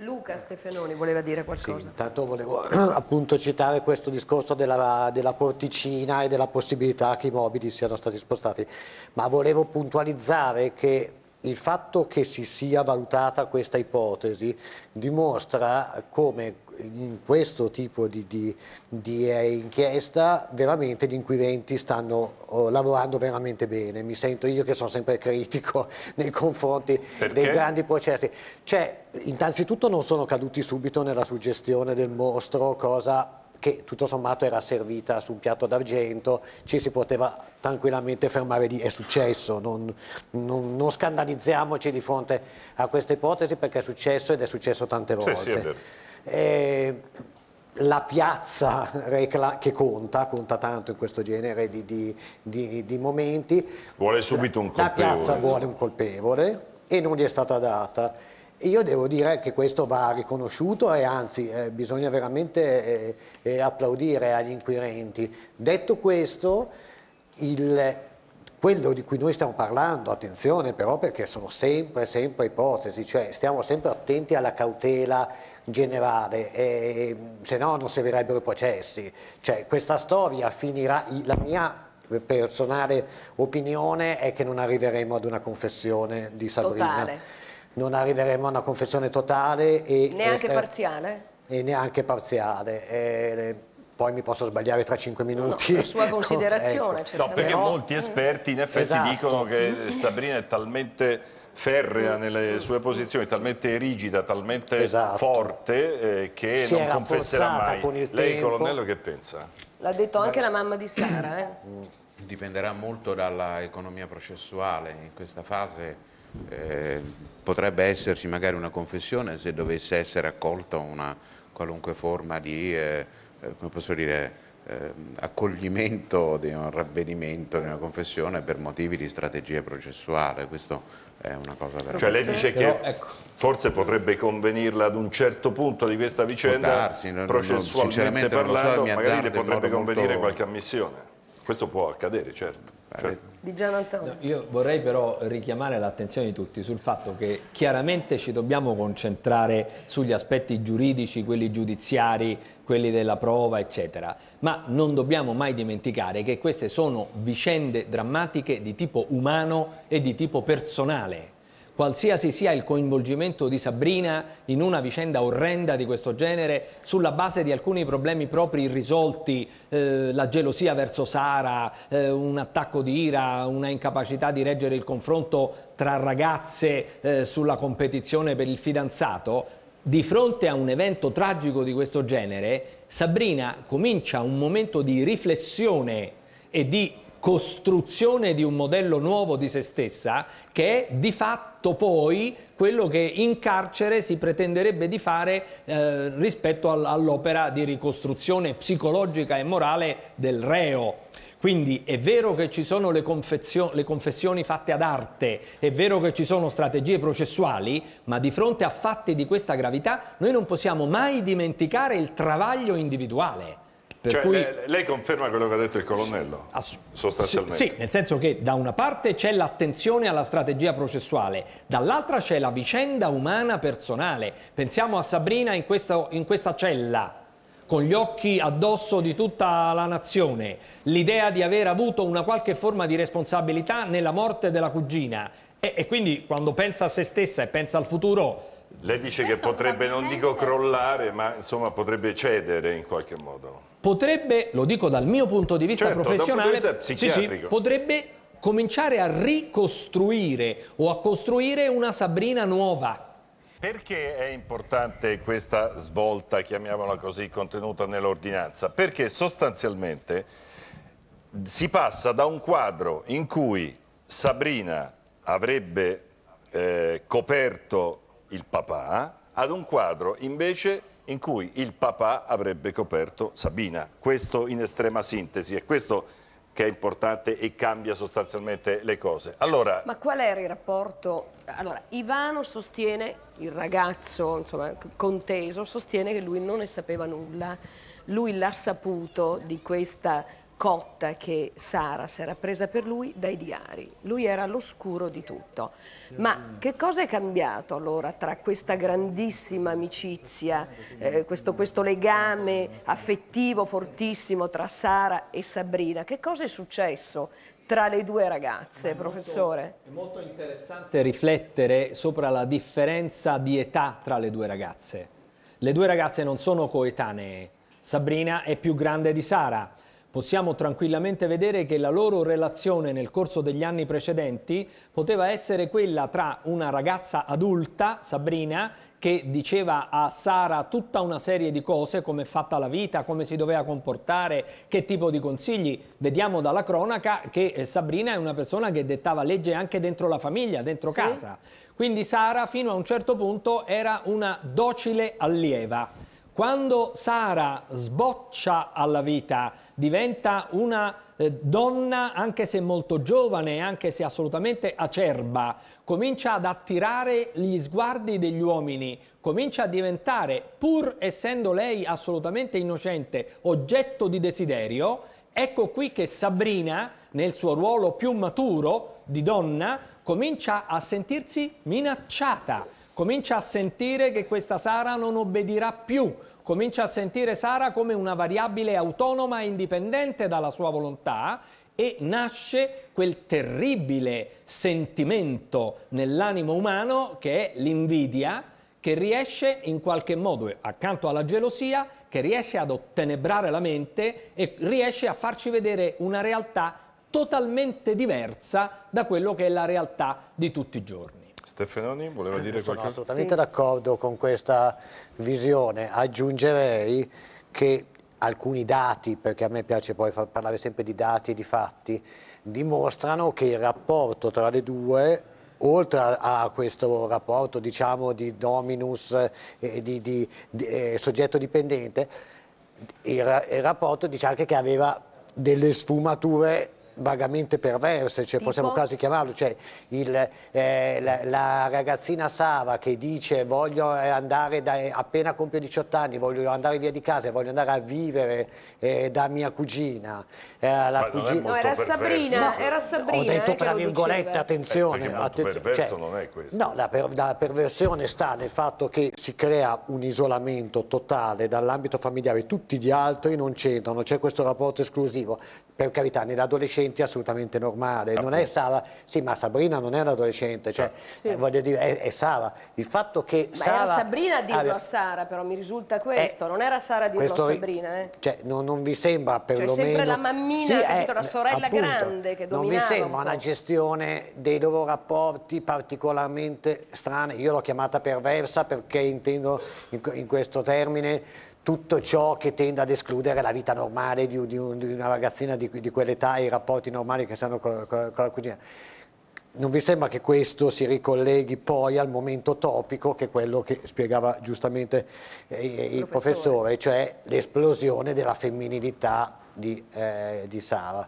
Luca Stefanoni voleva dire qualcosa. Sì, intanto volevo appunto citare questo discorso della, della, porticina e della possibilità che i mobili siano stati spostati, ma volevo puntualizzare che il fatto che si sia valutata questa ipotesi dimostra come in questo tipo di, di, di eh, inchiesta veramente gli inquirenti stanno oh, lavorando veramente bene. Mi sento io che sono sempre critico nei confronti Perché? dei grandi processi. Cioè, innanzitutto non sono caduti subito nella suggestione del mostro, cosa che tutto sommato era servita su un piatto d'argento, ci si poteva tranquillamente fermare lì, è successo, non, non, non, scandalizziamoci di fronte a questa ipotesi perché è successo ed è successo tante volte. Sì, sì, eh, la piazza che conta, conta tanto in questo genere di, di, di, di momenti. Vuole subito un colpevole. La piazza vuole un colpevole e non gli è stata data. Io devo dire che questo va riconosciuto e anzi eh, bisogna veramente eh, eh, applaudire agli inquirenti. Detto questo, il, quello di cui noi stiamo parlando, attenzione però perché sono sempre, sempre ipotesi, cioè stiamo sempre attenti alla cautela generale, e, se no non servirebbero i processi. Cioè, questa storia finirà, la mia personale opinione è che non arriveremo ad una confessione di Sabrina. Totale non arriveremo a una confessione totale. E neanche e parziale? E neanche parziale. E eh, poi mi posso sbagliare tra cinque minuti. Ecco. No, sua considerazione. ecco. No, perché molti esperti in effetti esatto. dicono che Sabrina è talmente ferrea nelle sue posizioni, talmente rigida, talmente esatto. forte eh, che si non confesserà mai. Con Lei, tempo. colonnello, che pensa? L'ha detto anche Ma... la mamma di Sara. Eh? Mm. Dipenderà molto dalla economia processuale. In questa fase eh, potrebbe esserci magari una confessione se dovesse essere accolta una qualunque forma di, eh, eh dire, eh, accoglimento di un ravvedimento, di una confessione per motivi di strategia processuale, questo è una cosa vera. Cioè lei dice che Però, ecco. forse potrebbe convenirla ad un certo punto di questa vicenda, darsi, non, processualmente non, parlando, so, magari le potrebbe convenire molto... qualche ammissione. Questo può accadere, certo. certo. Di Gian Antonio. No, io vorrei però richiamare l'attenzione di tutti sul fatto che chiaramente ci dobbiamo concentrare sugli aspetti giuridici, quelli giudiziari, quelli della prova, eccetera, ma non dobbiamo mai dimenticare che queste sono vicende drammatiche di tipo umano e di tipo personale qualsiasi sia il coinvolgimento di Sabrina in una vicenda orrenda di questo genere, sulla base di alcuni problemi propri irrisolti, eh, la gelosia verso Sara, eh, un attacco di ira, una incapacità di reggere il confronto tra ragazze eh, sulla competizione per il fidanzato, di fronte a un evento tragico di questo genere, Sabrina comincia un momento di riflessione e di costruzione di un modello nuovo di se stessa che è di fatto poi quello che in carcere si pretenderebbe di fare eh, rispetto all'opera di ricostruzione psicologica e morale del reo. Quindi è vero che ci sono le, le, confessioni fatte ad arte, è vero che ci sono strategie processuali, ma di fronte a fatti di questa gravità noi non possiamo mai dimenticare il travaglio individuale. Per cioè, cui... lei, lei, conferma quello che ha detto il colonnello, sostanzialmente? Sì, nel senso che da una parte c'è l'attenzione alla strategia processuale, dall'altra c'è la vicenda umana personale. Pensiamo a Sabrina in questa, in questa cella, con gli occhi addosso di tutta la nazione, l'idea di aver avuto una qualche forma di responsabilità nella morte della cugina e, e quindi quando pensa a se stessa e pensa al futuro lei dice Questo che potrebbe, non dico crollare, ma insomma potrebbe cedere in qualche modo potrebbe, lo dico dal mio punto di vista certo, professionale, punto di vista sì, sì, potrebbe cominciare a ricostruire o a costruire una Sabrina nuova. Perché è importante questa svolta, chiamiamola così, contenuta nell'ordinanza? Perché sostanzialmente si passa da un quadro in cui Sabrina avrebbe eh, coperto il papà ad un quadro invece in cui il papà avrebbe coperto Sabina. Questo in estrema sintesi è questo che è importante e cambia sostanzialmente le cose. Allora... Ma qual era il rapporto? Allora, Ivano sostiene, il ragazzo insomma, conteso, sostiene che lui non ne sapeva nulla, lui l'ha saputo di questa cotta che Sara si era presa per lui dai diari. Lui era all'oscuro di tutto. Ma che cosa è cambiato allora tra questa grandissima amicizia, eh, questo, questo legame affettivo fortissimo tra Sara e Sabrina? Che cosa è successo tra le due ragazze, è professore? Molto, è molto interessante riflettere sopra la differenza di età tra le due ragazze. Le due ragazze non sono coetanee. Sabrina è più grande di Sara. Possiamo tranquillamente vedere che la loro relazione nel corso degli anni precedenti poteva essere quella tra una ragazza adulta, Sabrina, che diceva a Sara tutta una serie di cose, come è fatta la vita, come si doveva comportare, che tipo di consigli. Vediamo dalla cronaca che eh, Sabrina è una persona che dettava legge anche dentro la famiglia, dentro sì. casa. Quindi Sara fino a un certo punto era una docile allieva. Quando Sara sboccia alla vita, diventa una eh, donna, anche se molto giovane, anche se assolutamente acerba, comincia ad attirare gli sguardi degli uomini, comincia a diventare, pur essendo lei assolutamente innocente, oggetto di desiderio, ecco qui che Sabrina, nel suo ruolo più maturo di donna, comincia a sentirsi minacciata Comincia a sentire che questa Sara non obbedirà più, comincia a sentire Sara come una variabile autonoma e indipendente dalla sua volontà e nasce quel terribile sentimento nell'animo umano che è l'invidia, che riesce in qualche modo, accanto alla gelosia, che riesce ad ottenebrare la mente e riesce a farci vedere una realtà totalmente diversa da quello che è la realtà di tutti i giorni. Stefanoni voleva eh, dire qualcosa? Sono assolutamente sì. d'accordo con questa visione. Aggiungerei che alcuni dati, perché a me piace poi parlare sempre di dati e di fatti, dimostrano che il rapporto tra le due oltre a, questo rapporto diciamo, di dominus eh, di, di, di eh, soggetto dipendente il, il rapporto dice diciamo, anche che aveva delle sfumature vagamente perverse, cioè, possiamo quasi chiamarlo, cioè, il, eh, la, la, ragazzina Sava che dice voglio eh, andare, da, eh, appena compio 18 anni, voglio andare via di casa, voglio andare a vivere eh, da mia cugina. Eh, la cugina... No, era Sabrina, no, era Sabrina. Ho detto tra virgolette, attenzione. Eh, perverso cioè, non è questo. No, la, per, la perversione sta nel fatto che si crea un isolamento totale dall'ambito familiare, tutti gli altri non c'entrano, c'è questo rapporto esclusivo. Per carità, nell'adolescenza adolescenti assolutamente normale, non è Sara, sì ma Sabrina non è un'adolescente, cioè, sì. eh, voglio dire, è, è, Sara, il fatto che ma Sara... era Sabrina a dirlo aveva... a Sara però, mi risulta eh, questo, eh, non era Sara a dirlo a Sabrina. Eh. Cioè, non, non, vi sembra perlomeno... Cioè sempre la mammina, sì, capito, eh, la sorella appunto, grande che dominava Non vi sembra un una gestione dei loro rapporti particolarmente strana, io l'ho chiamata perversa perché intendo in, in questo termine tutto ciò che tende ad escludere la vita normale di, di, un, di una ragazzina di, di quell'età e i rapporti normali che si hanno con, con, con la cugina. Non vi sembra che questo si ricolleghi poi al momento topico che è quello che spiegava giustamente eh, il professore, professore cioè l'esplosione della femminilità di, eh, di Sara?